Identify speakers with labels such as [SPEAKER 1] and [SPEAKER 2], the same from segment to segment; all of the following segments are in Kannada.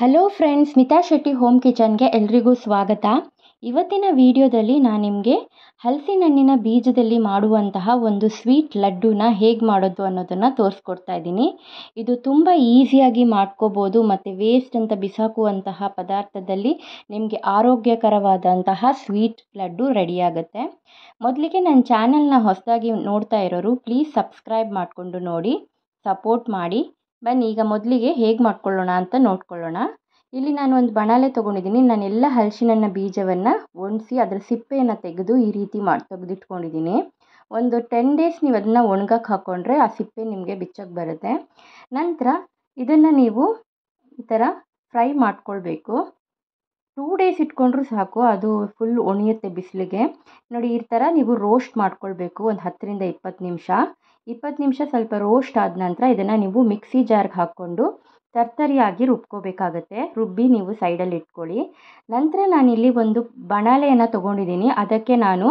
[SPEAKER 1] hello friends Smita Shetty home ಕಿಚನ್ಗೆ ಎಲ್ರಿಗೂ ಸ್ವಾಗತ ಇವತ್ತಿನ ವಿಡಿಯೋದಲ್ಲಿ ನಾನು ನಿಮಗೆ ಹಲಸಿನಣ್ಣಿನ ಬೀಜದಲ್ಲಿ ಮಾಡುವಂತಹ ಒಂದು ಸ್ವೀಟ್ ಲಡ್ಡುನ ಹೇಗೆ ಮಾಡೋದು ಅನ್ನೋದನ್ನು ತೋರಿಸ್ಕೊಡ್ತಾ ಇದ್ದೀನಿ ಇದು ತುಂಬ ಈಸಿಯಾಗಿ ಮಾಡ್ಕೋಬೋದು ಮತ್ತು ವೇಸ್ಟ್ ಅಂತ ಬಿಸಾಕುವಂತಹ ಪದಾರ್ಥದಲ್ಲಿ ನಿಮಗೆ ಆರೋಗ್ಯಕರವಾದಂತಹ ಸ್ವೀಟ್ ಲಡ್ಡು ರೆಡಿಯಾಗುತ್ತೆ ಮೊದಲಿಗೆ ನನ್ನ ಚಾನಲ್ನ ಹೊಸದಾಗಿ ನೋಡ್ತಾ ಇರೋರು ಪ್ಲೀಸ್ ಸಬ್ಸ್ಕ್ರೈಬ್ ಮಾಡಿಕೊಂಡು ನೋಡಿ ಸಪೋರ್ಟ್ ಮಾಡಿ ಬನ್ನಿ ಈಗ ಮೊದಲಿಗೆ ಹೇಗೆ ಮಾಡ್ಕೊಳ್ಳೋಣ ಅಂತ ನೋಡ್ಕೊಳ್ಳೋಣ ಇಲ್ಲಿ ನಾನು ಒಂದು ಬಣಾಲೆ ತೊಗೊಂಡಿದ್ದೀನಿ ನಾನು ಎಲ್ಲ ಬೀಜವನ್ನು ಒಣಸಿ ಅದರ ಸಿಪ್ಪೆಯನ್ನು ತೆಗೆದು ಈ ರೀತಿ ಮಾಡಿ ತೆಗೆದಿಟ್ಕೊಂಡಿದ್ದೀನಿ ಒಂದು ಟೆನ್ ಡೇಸ್ ನೀವು ಅದನ್ನು ಒಣಗಕ್ಕೆ ಹಾಕ್ಕೊಂಡ್ರೆ ಆ ಸಿಪ್ಪೆ ನಿಮಗೆ ಬಿಚ್ಚಕ್ಕೆ ಬರುತ್ತೆ ನಂತರ ಇದನ್ನು ನೀವು ಈ ಥರ ಫ್ರೈ ಮಾಡಿಕೊಳ್ಬೇಕು ಟೂ ಡೇಸ್ ಇಟ್ಕೊಂಡ್ರೂ ಸಾಕು ಅದು ಫುಲ್ ಒಣಿಯುತ್ತೆ ಬಿಸಿಲಿಗೆ ನೋಡಿ ಈ ಥರ ನೀವು ರೋಸ್ಟ್ ಮಾಡ್ಕೊಳ್ಬೇಕು ಒಂದು ಹತ್ತರಿಂದ ಇಪ್ಪತ್ತು ನಿಮಿಷ ಇಪ್ಪತ್ತು ನಿಮಿಷ ಸ್ವಲ್ಪ ರೋಸ್ಟ್ ಆದ ನಂತರ ಇದನ್ನು ನೀವು ಮಿಕ್ಸಿ ಜಾರ್ಗೆ ಹಾಕ್ಕೊಂಡು ತರ್ತರಿಯಾಗಿ ರುಬ್ಕೋಬೇಕಾಗತ್ತೆ ರುಬ್ಬಿ ನೀವು ಸೈಡಲ್ಲಿ ಇಟ್ಕೊಳ್ಳಿ ನಂತರ ನಾನಿಲ್ಲಿ ಒಂದು ಬಣಾಲೆಯನ್ನು ತೊಗೊಂಡಿದ್ದೀನಿ ಅದಕ್ಕೆ ನಾನು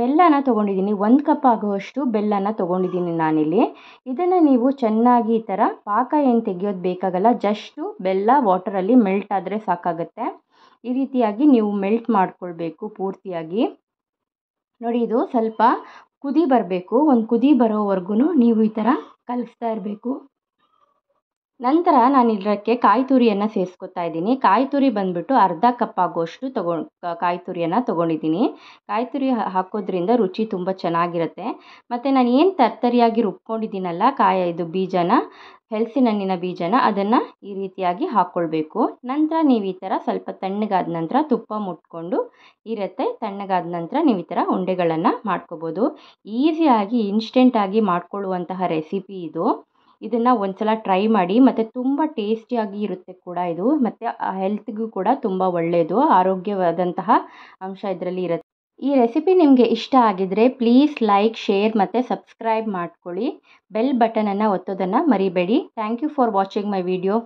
[SPEAKER 1] ಬೆಲ್ಲನ ತೊಗೊಂಡಿದ್ದೀನಿ ಒಂದು ಕಪ್ ಆಗುವಷ್ಟು ಬೆಲ್ಲನ ತೊಗೊಂಡಿದ್ದೀನಿ ನಾನಿಲ್ಲಿ ಇದನ್ನು ನೀವು ಚೆನ್ನಾಗಿ ಈ ಥರ ಪಾಕ ಏನು ತೆಗೆಯೋದು ಬೇಕಾಗಲ್ಲ ಜಸ್ಟು ಬೆಲ್ಲ ವಾಟರಲ್ಲಿ ಮೆಲ್ಟ್ ಆದರೆ ಸಾಕಾಗುತ್ತೆ ಈ ರೀತಿಯಾಗಿ ನೀವು ಮೆಲ್ಟ್ ಮಾಡಿಕೊಳ್ಬೇಕು ಪೂರ್ತಿಯಾಗಿ ನೋಡಿ ಇದು ಸ್ವಲ್ಪ ಕುದಿ ಬರಬೇಕು ಒಂದು ಕುದಿ ಬರೋವರೆಗೂ ನೀವು ಈ ಥರ ಕಲಸ್ತಾ ಇರಬೇಕು ನಂತರ ನಾನು ಇದಕ್ಕೆ ಕಾಯಿ ತುರಿಯನ್ನು ಸೇರಿಸ್ಕೊತಾ ಇದ್ದೀನಿ ಕಾಯಿ ತುರಿ ಬಂದುಬಿಟ್ಟು ಅರ್ಧ ಕಪ್ ಆಗುವಷ್ಟು ತಗೊ ಕಾಯಿ ತುರಿಯನ್ನು ತೊಗೊಂಡಿದ್ದೀನಿ ಕಾಯಿ ತುರಿ ಹಾಕೋದ್ರಿಂದ ರುಚಿ ತುಂಬ ಚೆನ್ನಾಗಿರುತ್ತೆ ಮತ್ತು ನಾನು ಏನು ತರ್ತರಿಯಾಗಿ ರುಬ್ಕೊಂಡಿದ್ದೀನಲ್ಲ ಕಾಯಿ ಇದು ಬೀಜನ ಹಣ್ಣಿನ ಬೀಜನ ಅದನ್ನು ಈ ರೀತಿಯಾಗಿ ಹಾಕ್ಕೊಳ್ಬೇಕು ನಂತರ ನೀವು ಈ ಥರ ಸ್ವಲ್ಪ ತಣ್ಣಗಾದ ನಂತರ ತುಪ್ಪ ಮುಟ್ಕೊಂಡು ಇರುತ್ತೆ ತಣ್ಣಗಾದ ನಂತರ ನೀವು ಈ ಥರ ಉಂಡೆಗಳನ್ನು ಮಾಡ್ಕೋಬೋದು ಈಸಿಯಾಗಿ ಇನ್ಸ್ಟೆಂಟಾಗಿ ಮಾಡಿಕೊಳ್ಳುವಂತಹ ರೆಸಿಪಿ ಇದು ಇದನ್ನು ಒಂದ್ಸಲ ಟ್ರೈ ಮಾಡಿ ಮತ್ತು ತುಂಬ ಟೇಸ್ಟಿಯಾಗಿ ಇರುತ್ತೆ ಕೂಡ ಇದು ಮತ್ತು ಹೆಲ್ತ್ಗೂ ಕೂಡ ತುಂಬ ಒಳ್ಳೆಯದು ಆರೋಗ್ಯವಾದಂತಹ ಅಂಶ ಇದರಲ್ಲಿ ಇರುತ್ತೆ ಈ ರೆಸಿಪಿ ನಿಮಗೆ ಇಷ್ಟ ಆಗಿದ್ರೆ ಪ್ಲೀಸ್ ಲೈಕ್ ಶೇರ್ ಮತ್ತು ಸಬ್ಸ್ಕ್ರೈಬ್ ಮಾಡ್ಕೊಳ್ಳಿ ಬೆಲ್ ಬಟನನ್ನು ಒತ್ತೋದನ್ನು ಮರಿಬೇಡಿ thank you for watching my video